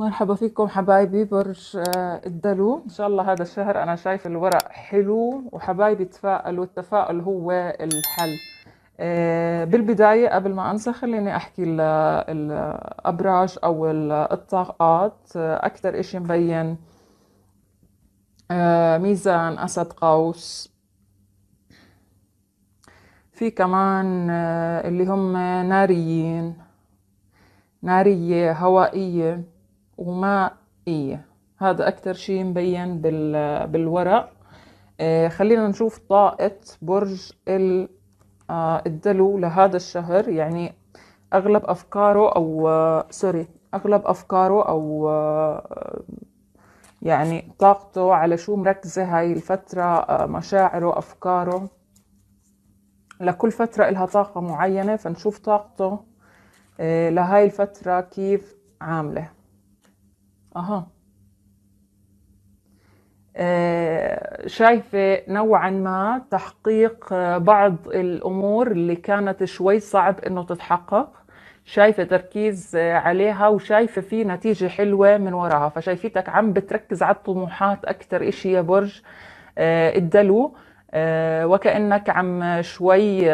مرحبا فيكم حبايبي برج آه، الدلو ان شاء الله هذا الشهر انا شايف الورق حلو وحبايبي تفائلوا التفاؤل هو الحل آه، بالبداية قبل ما أنسى خليني أحكي الأبراج أو الطاقات آه، أكثر إشي مبين ميزان أسد قوس في كمان اللي هم ناريين نارية هوائية ومائية هذا أكتر شيء مبين بالورق آه، خلينا نشوف طاقة برج آه، الدلو لهذا الشهر يعني أغلب أفكاره أو آه، سوري أغلب أفكاره أو يعني طاقته على شو مركزة هاي الفترة مشاعره أفكاره لكل فترة إلها طاقة معينة فنشوف طاقته لهاي الفترة كيف عامله اها آه، شايفة نوعا ما تحقيق آه، بعض الأمور اللي كانت شوي صعب إنه تتحقق شايفة تركيز آه، عليها وشايفة في نتيجة حلوة من وراها فشايفتك عم بتركز على الطموحات أكثر إشي يا برج الدلو وكأنك عم شوي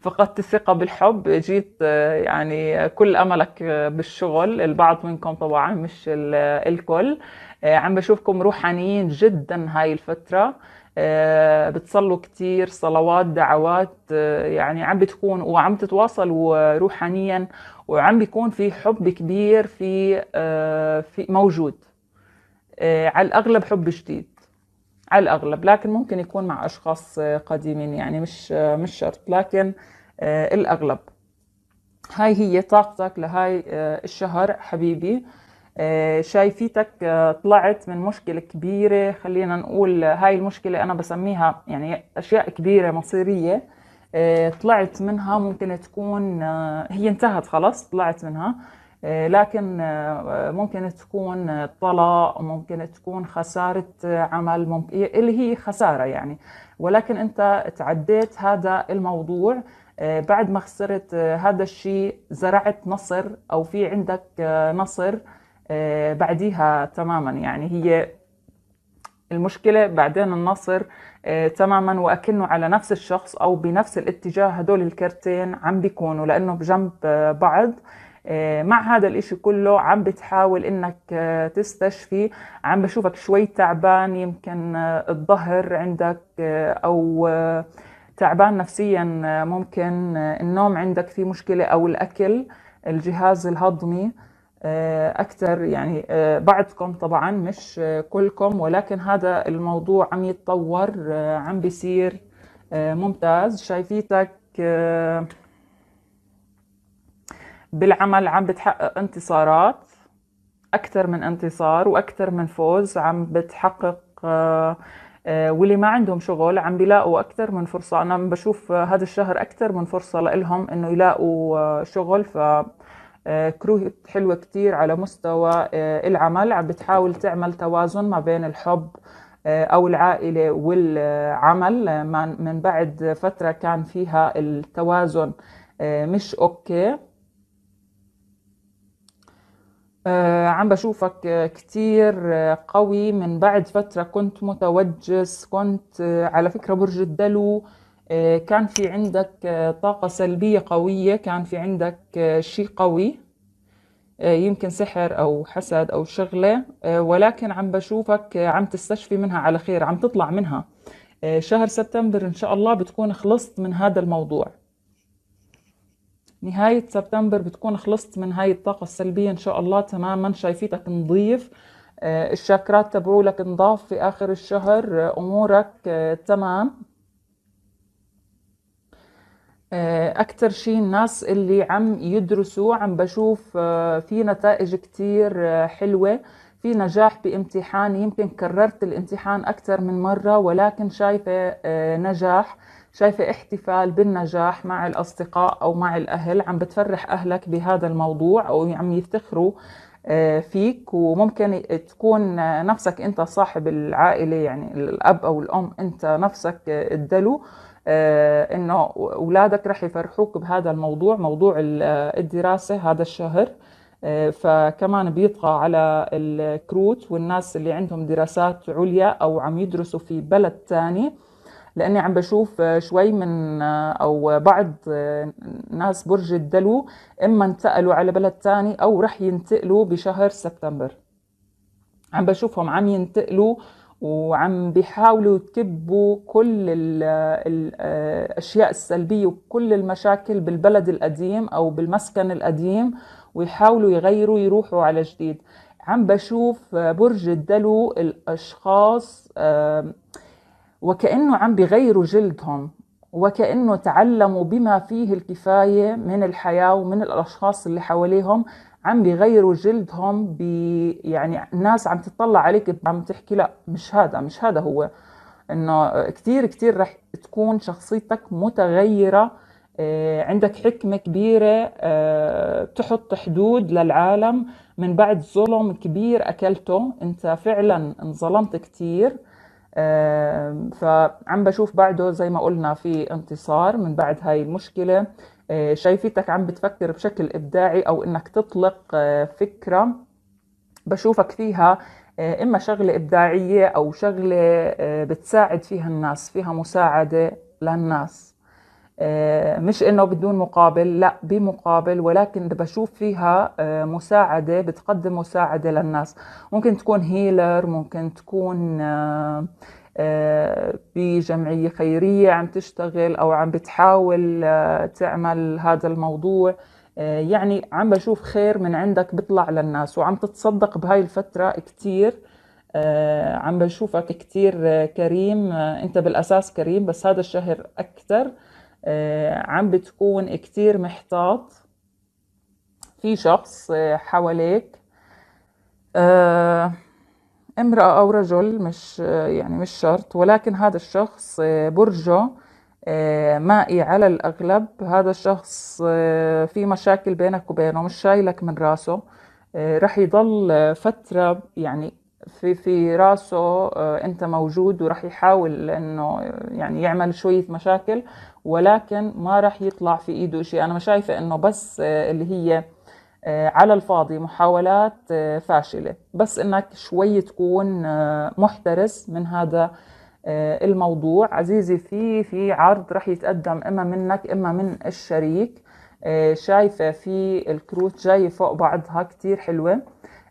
فقدت الثقة بالحب جيت آه، يعني كل أملك بالشغل البعض منكم طبعا مش الكل آه، عم بشوفكم روحانيين جدا هاي الفترة آه، بتصلوا كتير صلوات دعوات يعني عم بتكون وعم تتواصلوا روحانيا وعم بيكون في حب كبير في, في موجود على الأغلب حب جديد على الأغلب لكن ممكن يكون مع أشخاص قديمين يعني مش مش شرط لكن آه، الأغلب هاي هي طاقتك لهاي آه، الشهر حبيبي آه، شايفيتك طلعت من مشكلة كبيرة خلينا نقول هاي المشكلة أنا بسميها يعني أشياء كبيرة مصيرية طلعت منها ممكن تكون هي انتهت خلاص طلعت منها آه، لكن آه، آه، ممكن تكون طلاق ممكن تكون خسارة عمل ممكن اللي هي خسارة يعني ولكن أنت تعديت هذا الموضوع بعد ما خسرت هذا الشيء زرعت نصر أو في عندك نصر بعديها تماما يعني هي المشكلة بعدين النصر تماما وأكنه على نفس الشخص أو بنفس الاتجاه هدول الكرتين عم بيكونوا لأنه بجنب بعض آه، مع هذا الاشي كله عم بتحاول انك آه، تستشفي عم بشوفك شوي تعبان يمكن آه، الظهر عندك او تعبان نفسيا ممكن النوم عندك في مشكلة او الاكل الجهاز الهضمي اكثر يعني بعضكم طبعا مش كلكم ولكن هذا الموضوع عم يتطور عم بيصير ممتاز شايفيتك بالعمل عم بتحقق انتصارات أكثر من انتصار وأكثر من فوز عم بتحقق آه، آه، واللي ما عندهم شغل عم بيلاقوا أكثر من فرصة أنا بشوف هذا الشهر أكثر من فرصة لإلهم إنه يلاقوا آه، شغل ف كروت حلوة كتير على مستوى العمل عم بتحاول تعمل توازن ما بين الحب أو العائلة والعمل من بعد فترة كان فيها التوازن مش أوكي آه، عم بشوفك كتير قوي من بعد فترة كنت متوجس كنت آه، على فكرة برج الدلو آه، كان في عندك طاقة سلبية قوية كان في عندك شيء قوي يمكن سحر أو حسد أو شغلة ولكن عم بشوفك عم تستشفي منها على خير عم تطلع منها شهر سبتمبر إن شاء الله بتكون خلصت من هذا الموضوع نهاية سبتمبر بتكون خلصت من هاي الطاقة السلبية إن شاء الله تماما شايفيتك نظيف آه، الشاكرات تبعولك نضاف في آخر الشهر آه، أمورك آه، تمام أكتر شيء الناس اللي عم يدرسوا عم بشوف في نتائج كتير حلوة في نجاح بامتحان يمكن كررت الامتحان أكثر من مرة ولكن شايفة نجاح شايفة احتفال بالنجاح مع الأصدقاء أو مع الأهل عم بتفرح أهلك بهذا الموضوع أو عم يفتخروا آه، فيك وممكن تكون نفسك أنت صاحب العائلة يعني الأب أو الأم أنت نفسك الدلو آه، انه اولادك رح يفرحوك بهذا الموضوع موضوع الدراسه هذا الشهر آه، فكمان بيطغى على الكروت والناس اللي عندهم دراسات عليا او عم يدرسوا في بلد ثاني لاني عم بشوف شوي من او بعض ناس برج الدلو اما انتقلوا على بلد تاني او رح ينتقلوا بشهر سبتمبر عم بشوفهم عم ينتقلوا وعم بيحاولوا يكبوا كل الاشياء السلبيه وكل المشاكل بالبلد القديم او بالمسكن القديم ويحاولوا يغيروا يروحوا على جديد عم بشوف برج الدلو الاشخاص وكأنه عم بغيروا جلدهم وكأنه تعلموا بما فيه الكفاية من الحياة ومن الأشخاص اللي حواليهم عم بيغيروا جلدهم بي يعني الناس عم تطلع عليك عم تحكي لا مش هذا مش هذا هو انه كثير كثير رح تكون شخصيتك متغيره آه، عندك حكمة كبيرة بتحط آه، حدود للعالم من بعد ظلم كبير أكلته أنت فعلا انظلمت كتير فعم بشوف بعده زي ما قلنا في انتصار من بعد هاي المشكلة آه، شايفتك عم بتفكر بشكل إبداعي أو إنك تطلق آه، فكرة بشوفك فيها آه، إما شغلة إبداعية أو شغلة بتساعد فيها الناس فيها مساعدة للناس آه، مش انه بدون مقابل لا بمقابل ولكن بشوف فيها آه، مساعده بتقدم مساعده للناس ممكن تكون هيلر ممكن تكون آه، بجمعيه خيريه عم تشتغل او عم بتحاول تعمل هذا الموضوع يعني عم بشوف خير من عندك بيطلع للناس وعم تتصدق بهاي الفتره كتير عم بشوفك كتير كريم انت بالاساس كريم بس هذا الشهر اكثر آه، عم بتكون كتير محتاط في شخص آه، حواليك آه، امرأة أو رجل مش يعني مش شرط ولكن هذا الشخص برجه مائي على الأغلب هذا الشخص في مشاكل بينك وبينه مش شايلك من راسه رح يضل فترة يعني في في راسه آه، انت موجود وراح يحاول انه آه، يعني يعمل شويه مشاكل ولكن ما راح يطلع في ايده شيء انا شايفه انه بس آه، اللي هي على الفاضي محاولات فاشله بس انك شوي تكون محترس من هذا الموضوع عزيزي في في عرض راح يتقدم اما منك اما من الشريك شايفه في الكروت جايه فوق بعضها كتير حلوه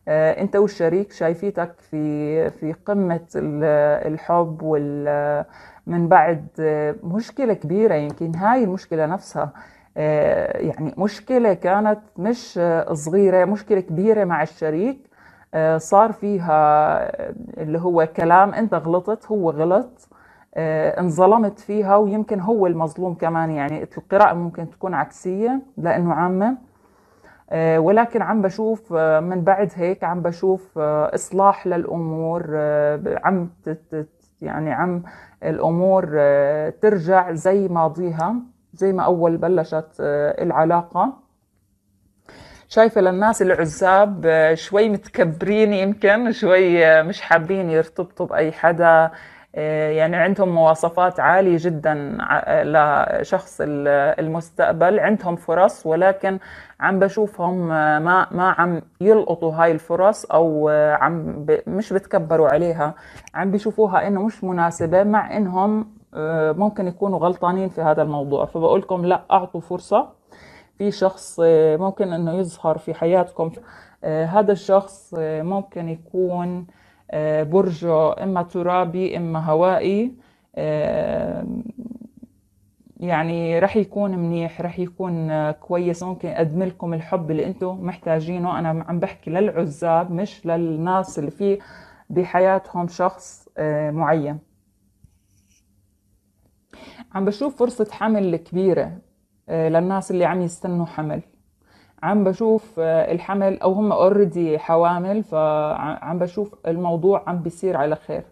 آه، انت والشريك شايفيتك في في قمه الحب وال من بعد آه، مشكله كبيره يمكن هاي المشكله نفسها آه، يعني مشكله كانت مش صغيره مشكله كبيره مع الشريك صار فيها اللي هو كلام انت غلطت هو غلط انظلمت فيها ويمكن هو المظلوم كمان يعني القراءة ممكن تكون عكسية لأنه عامة آه، ولكن عم بشوف آه، من بعد هيك عم بشوف آه، اصلاح للامور عم يعني عم الامور ترجع زي ماضيها زي ما اول بلشت العلاقه شايفه للناس العزاب شوي متكبرين يمكن شوي مش حابين يرتبطوا باي حدا آه، يعني عندهم مواصفات عالية جدا لشخص المستقبل عندهم فرص ولكن عم بشوفهم آه، ما ما عم يلقطوا هاي الفرص او آه، عم ب... مش بتكبروا عليها عم بيشوفوها انه مش مناسبة مع انهم ممكن يكونوا غلطانين في هذا الموضوع فبقول لكم لا اعطوا فرصة في شخص ممكن انه يظهر في حياتكم هذا الشخص ممكن يكون آه، برجه إما ترابي إما هوائي آه، يعني رح يكون منيح رح يكون كويس ممكن اقدم لكم الحب اللي انتم محتاجينه انا عم بحكي للعزاب مش للناس اللي في بحياتهم شخص آه، معين عم بشوف فرصة حمل كبيرة للناس اللي عم يستنوا حمل عم بشوف آه، الحمل او هم اوريدي حوامل فعم بشوف الموضوع عم بيصير على خير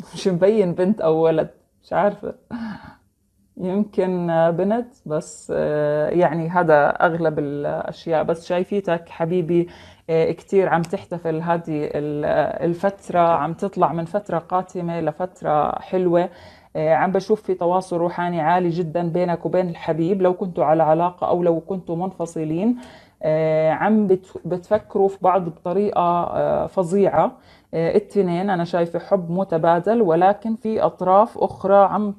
مش مبين بنت او ولد مش عارفه يمكن بنت بس آه، يعني هذا اغلب الاشياء بس شايفيتك حبيبي آه، كتير عم تحتفل هذه الفتره عم تطلع من فتره قاتمه لفتره حلوه آه، عم بشوف في تواصل روحاني عالي جدا بينك وبين الحبيب لو كنتوا على علاقة أو لو كنتوا منفصلين آه، عم بتفكروا في بعض بطريقة آه، فظيعة التنين أنا شايفة حب متبادل ولكن في أطراف أخرى عم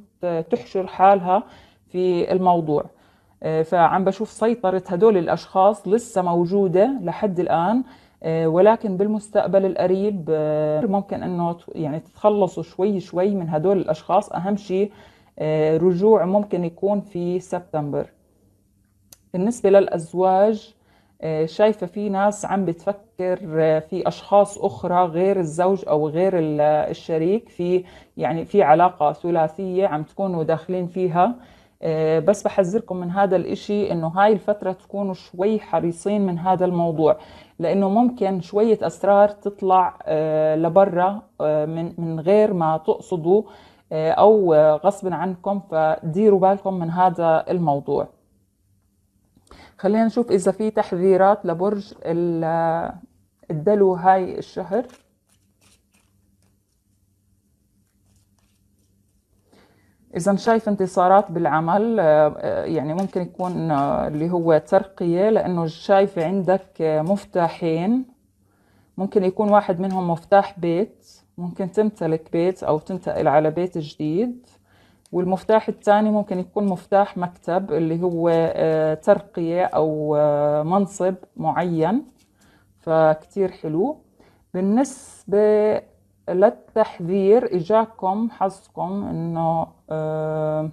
تحشر حالها في الموضوع فعم بشوف سيطرة هدول الأشخاص لسه موجودة لحد الآن آه، ولكن بالمستقبل القريب آه، ممكن انه يعني تتخلصوا شوي شوي من هدول الاشخاص اهم شيء آه، رجوع ممكن يكون في سبتمبر بالنسبه للازواج شايفه في ناس عم بتفكر في اشخاص اخرى غير الزوج او غير الشريك في يعني في علاقه ثلاثيه عم تكونوا داخلين فيها آه، بس بحذركم من هذا الإشي إنه هاي الفترة تكونوا شوي حريصين من هذا الموضوع لأنه ممكن شوية أسرار تطلع آه، لبرا آه، من من غير ما تقصدوا أو غصب عنكم فديروا بالكم من هذا الموضوع خلينا نشوف إذا في تحذيرات لبرج الدلو هاي الشهر اذا شايف انتصارات بالعمل آه، آه، يعني ممكن يكون آه، اللي هو ترقيه لانه شايفه عندك مفتاحين ممكن يكون واحد منهم مفتاح بيت ممكن تمتلك بيت او تنتقل على بيت جديد والمفتاح الثاني ممكن يكون مفتاح مكتب اللي هو ترقيه او منصب معين فكتير حلو بالنسبه للتحذير اجاكم حظكم انه آه،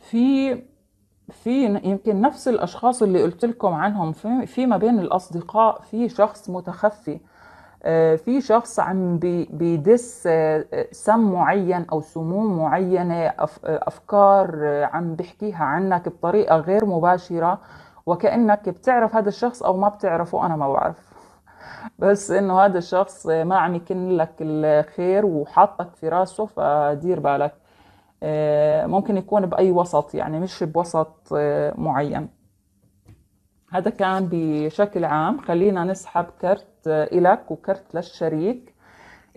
في في يمكن نفس الاشخاص اللي قلت لكم عنهم في, في ما بين الاصدقاء في شخص متخفي آه، في شخص عم بيدس آه، سم معين او سموم معينه افكار عم بحكيها عنك بطريقه غير مباشره وكانك بتعرف هذا الشخص او ما بتعرفه انا ما بعرف بس انه هذا الشخص ما عم يكن لك الخير وحاطك في راسه فدير بالك آه، ممكن يكون باي وسط يعني مش بوسط آه، معين هذا كان بشكل عام خلينا نسحب كرت آه، إلك وكرت للشريك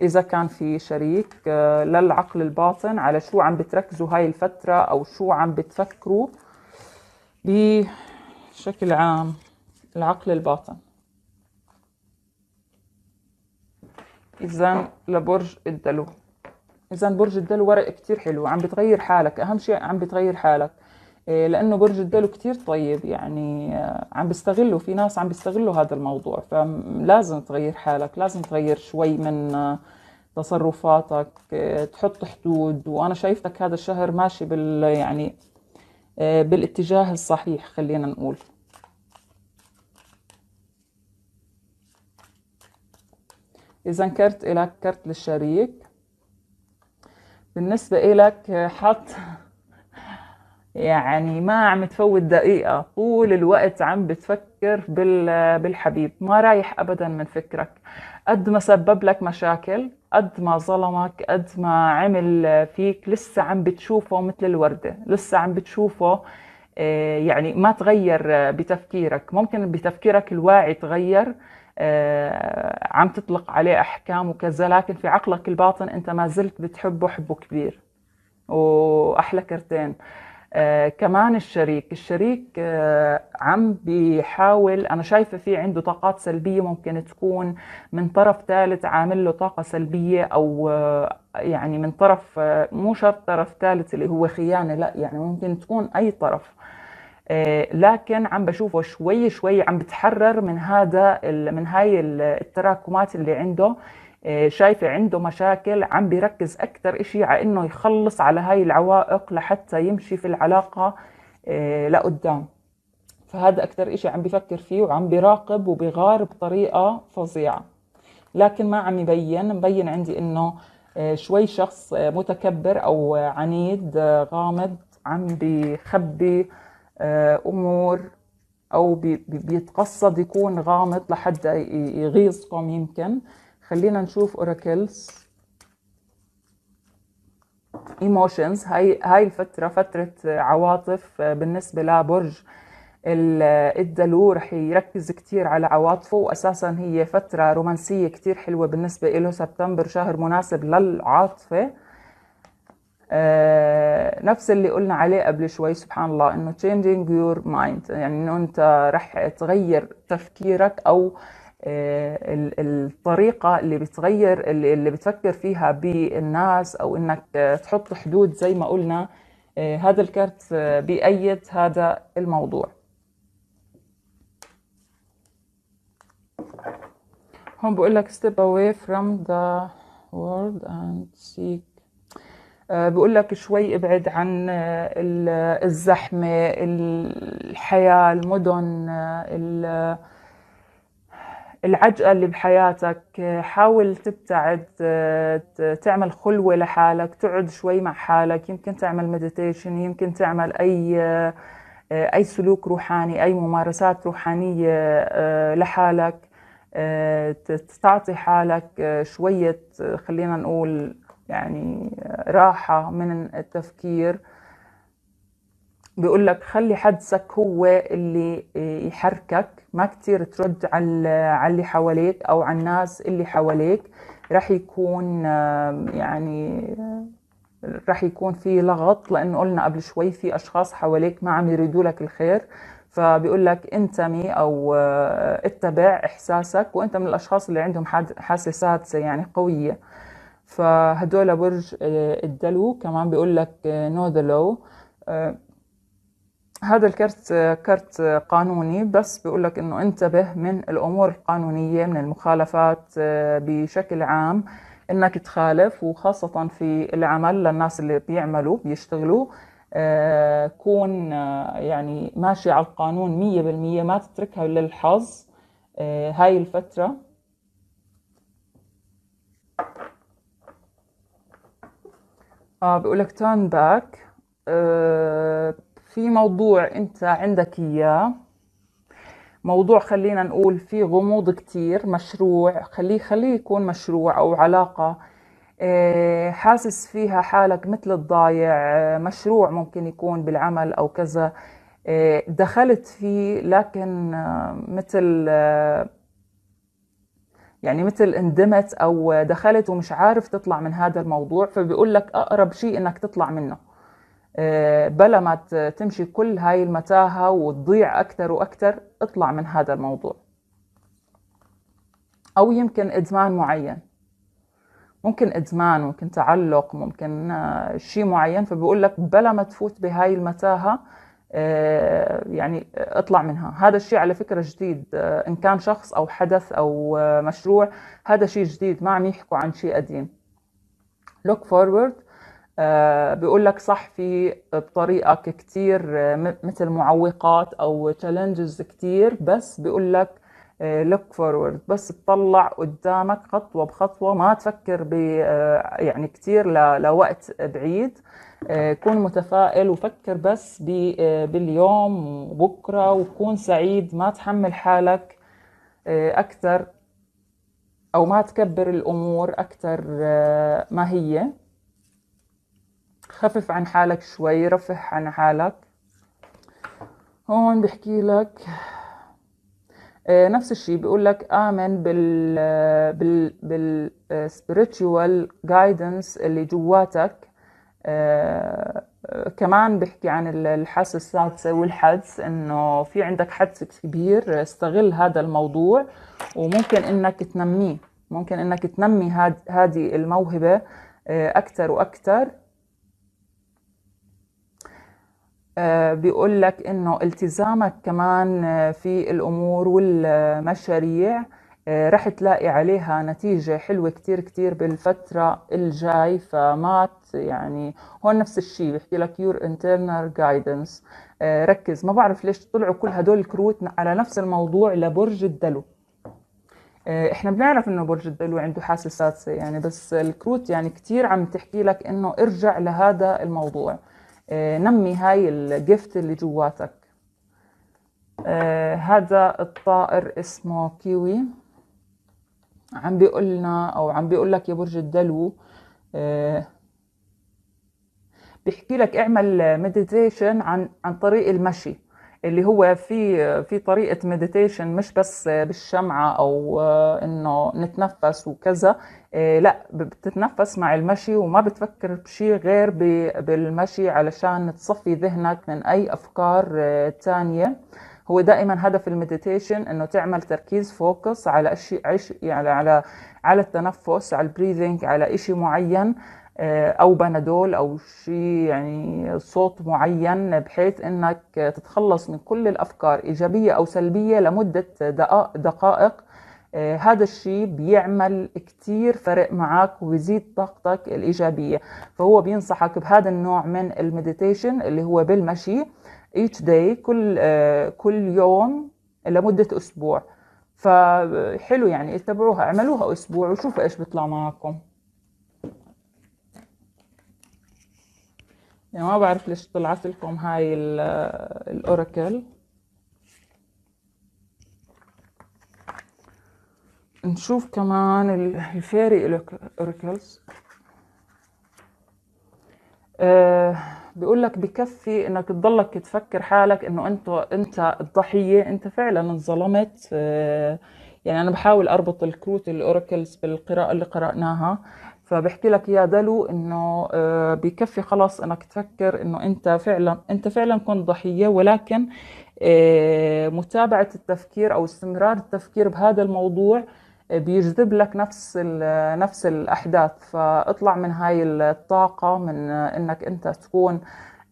إذا كان في شريك للعقل الباطن على شو عم بتركزوا هاي الفترة أو شو عم بتفكروا بشكل عام العقل الباطن إذا لبرج الدلو إذا برج الدلو ورق كتير حلو عم بتغير حالك أهم شيء عم بتغير حالك إيه، لأنه برج الدلو كتير طيب يعني آه، عم بيستغلوا في ناس عم بيستغلوا هذا الموضوع فلازم تغير حالك لازم تغير شوي من آه، تصرفاتك إيه، تحط حدود وأنا شايفتك هذا الشهر ماشي بال يعني آه، بالاتجاه الصحيح خلينا نقول إذا كرت إلك كرت للشريك بالنسبة إلك حط يعني ما عم تفوت دقيقة طول الوقت عم بتفكر بالحبيب ما رايح أبدا من فكرك قد ما سبب لك مشاكل قد ما ظلمك قد ما عمل فيك لسه عم بتشوفه مثل الوردة لسه عم بتشوفه آه، يعني ما تغير بتفكيرك ممكن بتفكيرك الواعي تغير آه، عم تطلق عليه احكام وكذا لكن في عقلك الباطن انت ما زلت بتحبه حبه كبير واحلى كرتين آه كمان الشريك الشريك آه عم بيحاول أنا شايفة في عنده طاقات سلبية ممكن تكون من طرف ثالث عامل له طاقة سلبية أو آه يعني من طرف آه، مو شرط طرف ثالث اللي هو خيانة لا يعني ممكن تكون أي طرف آه، لكن عم بشوفه شوي شوي عم بتحرر من هذا من هاي التراكمات اللي عنده آه، شايفة عنده مشاكل عم بيركز أكثر إشي على إنه يخلص على هاي العوائق لحتى يمشي في العلاقة آه، لقدام فهذا أكثر إشي عم بفكر فيه وعم بيراقب وبيغار بطريقة فظيعة لكن ما عم يبين مبين عندي إنه شوي شخص متكبر أو عنيد غامض عم بيخبي آه، امور او بيتقصد يكون غامض لحتى يغيظكم يمكن خلينا نشوف اوراكلز ايموشنز هاي هاي الفتره فتره عواطف آه، بالنسبه لبرج الدلو رح يركز كتير على عواطفه واساسا هي فتره رومانسيه كتير حلوه بالنسبه له سبتمبر شهر مناسب للعاطفه آه، نفس اللي قلنا عليه قبل شوي سبحان الله انه changing your mind يعني انه انت رح تغير تفكيرك او آه، الطريقة اللي بتغير اللي بتفكر فيها بالناس او انك آه، تحط حدود زي ما قلنا هذا الكارت بأيد هذا الموضوع هون بقول لك step away from the world and seek آه، بقول لك شوي ابعد عن آه، الزحمة الحياة المدن آه، العجقة اللي بحياتك حاول تبتعد تعمل خلوة لحالك تقعد شوي مع حالك يمكن تعمل مديتيشن يمكن تعمل أي أي سلوك روحاني أي ممارسات روحانية لحالك تعطي حالك شوية خلينا نقول يعني راحة من التفكير بيقول لك خلي حدسك هو اللي يحركك ما كتير ترد على اللي حواليك او على الناس اللي حواليك رح يكون يعني رح يكون في لغط لانه قلنا قبل شوي في اشخاص حواليك ما عم يريدوا لك الخير فبيقول لك انتمي او آه، اتبع احساسك وانت من الاشخاص اللي عندهم حاسه سادسه يعني قويه فهدول برج الدلو آه، كمان بيقول لك نو ذا لو هذا الكرت آه، كرت قانوني بس بيقول لك انه انتبه من الامور القانونيه من المخالفات آه، بشكل عام انك تخالف وخاصه في العمل للناس اللي بيعملوا بيشتغلوا كون يعني ماشي على القانون مية بالمية ما تتركها للحظ هاي الفترة آه بقول لك تيرن باك آه، في موضوع انت عندك اياه موضوع خلينا نقول فيه غموض كتير مشروع خليه خليه يكون مشروع او علاقة آه، حاسس فيها حالك مثل الضايع آه، مشروع ممكن يكون بالعمل او كذا دخلت فيه لكن مثل يعني مثل اندمت او دخلت ومش عارف تطلع من هذا الموضوع فبيقول لك اقرب شيء انك تطلع منه آه، بلا ما تمشي كل هاي المتاهة وتضيع أكثر وأكثر اطلع من هذا الموضوع أو يمكن إدمان معين ممكن إدمان ممكن تعلق ممكن آه، شيء معين فبيقول لك بلا ما تفوت بهاي المتاهة آه، يعني اطلع منها هذا الشيء على فكرة جديد آه، إن كان شخص أو حدث أو آه، مشروع هذا شيء جديد ما عم يحكوا عن شيء قديم look forward بيقول لك صح في بطريقك كتير مثل معوقات أو challenges كتير بس بيقول لك لوك آه، فورورد بس تطلع قدامك خطوة بخطوة ما تفكر ب آه، يعني كثير لوقت بعيد آه، كون متفائل وفكر بس باليوم وبكرة وكون سعيد ما تحمل حالك أكثر أو ما تكبر الأمور أكثر ما هي خفف عن حالك شوي رفح عن حالك هون بحكي لك آه، نفس الشيء بيقول لك امن بال آه، بال بالسبiritual آه، جايدنس اللي جواتك كمان بحكي عن الحاسه السادسه والحدس انه في عندك حدس كبير استغل هذا الموضوع وممكن انك تنميه ممكن انك تنمي هذه الموهبه اكثر واكثر آه، بيقول لك انه التزامك كمان آه، في الامور والمشاريع آه، رح تلاقي عليها نتيجة حلوة كتير كتير بالفترة الجاي فما يعني هون نفس الشيء بحكي لك يور انترنال جايدنس ركز ما بعرف ليش طلعوا كل هدول الكروت على نفس الموضوع لبرج الدلو احنا بنعرف انه برج الدلو عنده حاسة سادسة يعني بس الكروت يعني كتير عم تحكي لك انه ارجع لهذا الموضوع آه، نمي هاي الجفت اللي جواتك آه، هذا الطائر اسمه كيوي عم بيقول او عم بيقول لك يا برج الدلو آه، بيحكي لك اعمل مديتيشن عن عن طريق المشي اللي هو في في طريقه مديتيشن مش بس بالشمعه او آه، انه نتنفس وكذا آه، لا بتتنفس مع المشي وما بتفكر بشيء غير بالمشي علشان تصفي ذهنك من اي افكار آه، تانية هو دائما هدف المديتيشن انه تعمل تركيز فوكس على اشي يعني على على التنفس على البريذنج على اشي معين آه، او بنادول او شيء يعني صوت معين بحيث انك تتخلص من كل الافكار ايجابيه او سلبيه لمده دقائق آه، هذا الشيء بيعمل كتير فرق معك ويزيد طاقتك الإيجابية فهو بينصحك بهذا النوع من المديتيشن اللي هو بالمشي each day كل, آه، كل يوم لمدة أسبوع فحلو يعني اتبعوها اعملوها أسبوع وشوفوا إيش بيطلع معكم يعني ما بعرف ليش طلعت لكم هاي الاوراكل نشوف كمان الفيري اوراكلز أه بيقول لك بكفي انك تضلك تفكر حالك انه انت انت الضحيه انت فعلا انظلمت أه يعني انا بحاول اربط الكروت الاوراكلز بالقراءه اللي قراناها فبحكي لك يا دلو انه آه، بكفي خلاص انك تفكر انه انت فعلا انت فعلا كنت ضحيه ولكن آه، متابعه التفكير او استمرار التفكير بهذا الموضوع آه، بيجذب لك نفس نفس الاحداث فاطلع من هاي الطاقه من انك انت تكون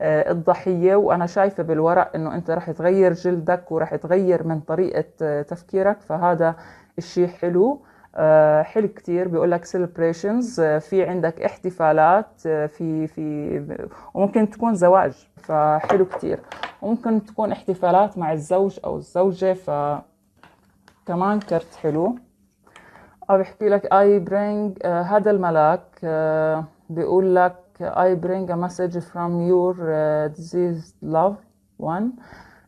الضحيه وانا شايفه بالورق انه انت رح تغير جلدك ورح تغير من طريقه تفكيرك فهذا الشيء حلو آه، حلو كتير بيقول لك celebrations آه، في عندك احتفالات آه، في في وممكن تكون زواج فحلو كتير وممكن تكون احتفالات مع الزوج او الزوجه ف كمان كرت حلو او بحكي لك I bring هذا الملاك بيقول لك I bring a message from your diseased loved one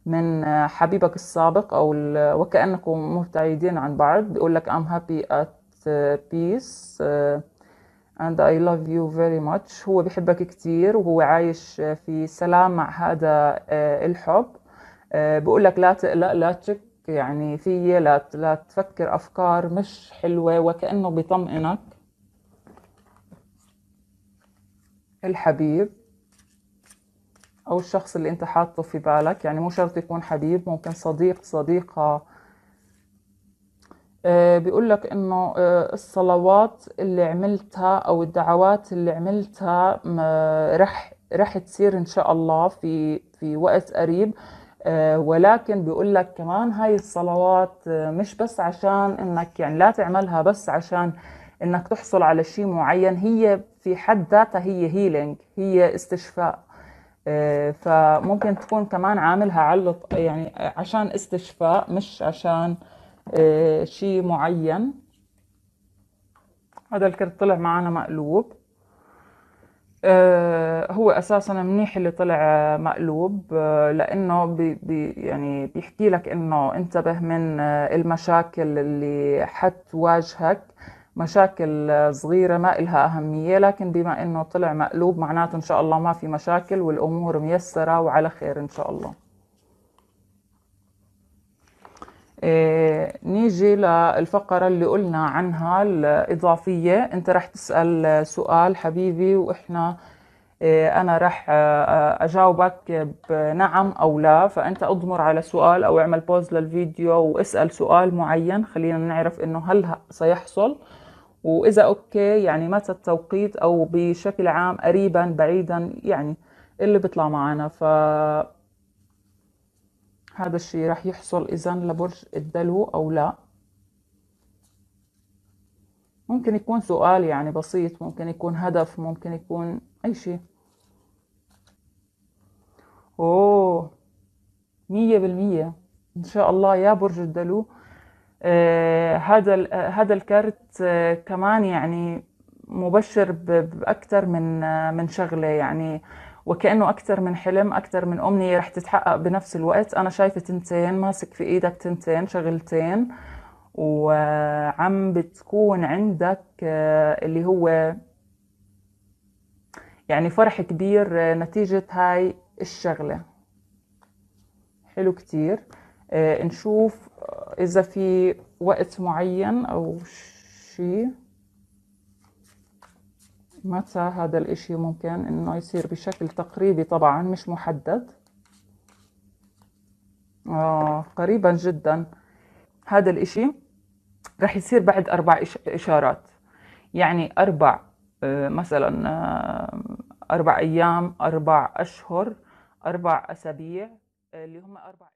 من حبيبك السابق أو وكأنكم مبتعدين عن بعض بيقول لك I'm happy at peace آه، and I love you very much هو بحبك كتير وهو عايش في سلام مع هذا آه، الحب آه، بقول لك لا تقلق لا تشك يعني في لا لا تفكر أفكار مش حلوة وكأنه بيطمئنك الحبيب او الشخص اللي انت حاطه في بالك يعني مو شرط يكون حبيب ممكن صديق صديقة آه، بيقول لك انه آه، الصلوات اللي عملتها او الدعوات اللي عملتها رح رح تصير ان شاء الله في في وقت قريب آه، ولكن بيقول لك كمان هاي الصلوات مش بس عشان انك يعني لا تعملها بس عشان انك تحصل على شيء معين هي في حد ذاتها هي هيلينج هي استشفاء آه، فممكن تكون كمان عاملها علة يعني عشان استشفاء مش عشان آه، شيء معين هذا الكرت طلع معنا مقلوب آه، هو اساسا منيح اللي طلع مقلوب لانه بي بي يعني بيحكي لك انه انتبه من المشاكل اللي حتواجهك مشاكل صغيرة ما إلها أهمية لكن بما أنه طلع مقلوب معناته إن شاء الله ما في مشاكل والأمور ميسرة وعلى خير إن شاء الله إيه نيجي للفقرة اللي قلنا عنها الإضافية أنت رح تسأل سؤال حبيبي وإحنا إيه أنا رح آه، آه، أجاوبك بنعم أو لا فأنت أضمر على سؤال أو اعمل بوز للفيديو واسأل سؤال معين خلينا نعرف إنه هل سيحصل وإذا أوكي يعني متى التوقيت أو بشكل عام قريبا بعيدا يعني اللي بيطلع معنا ف هذا الشيء رح يحصل إذا لبرج الدلو أو لا ممكن يكون سؤال يعني بسيط ممكن يكون هدف ممكن يكون أي شيء أوه مية بالمية إن شاء الله يا برج الدلو آه، هذا آه، هذا الكرت آه، كمان يعني مبشر باكثر من من شغله يعني وكانه اكثر من حلم اكثر من امنيه رح تتحقق بنفس الوقت انا شايفه تنتين ماسك في ايدك تنتين شغلتين وعم بتكون عندك اللي هو يعني فرح كبير نتيجة هاي الشغلة حلو كتير نشوف اذا في وقت معين او شيء متى هذا الاشي ممكن انه يصير بشكل تقريبي طبعا مش محدد آه قريبا جدا هذا الاشي رح يصير بعد اربع اشارات يعني اربع آه، مثلا آه، اربع ايام اربع اشهر اربع اسابيع آه، اللي هم اربع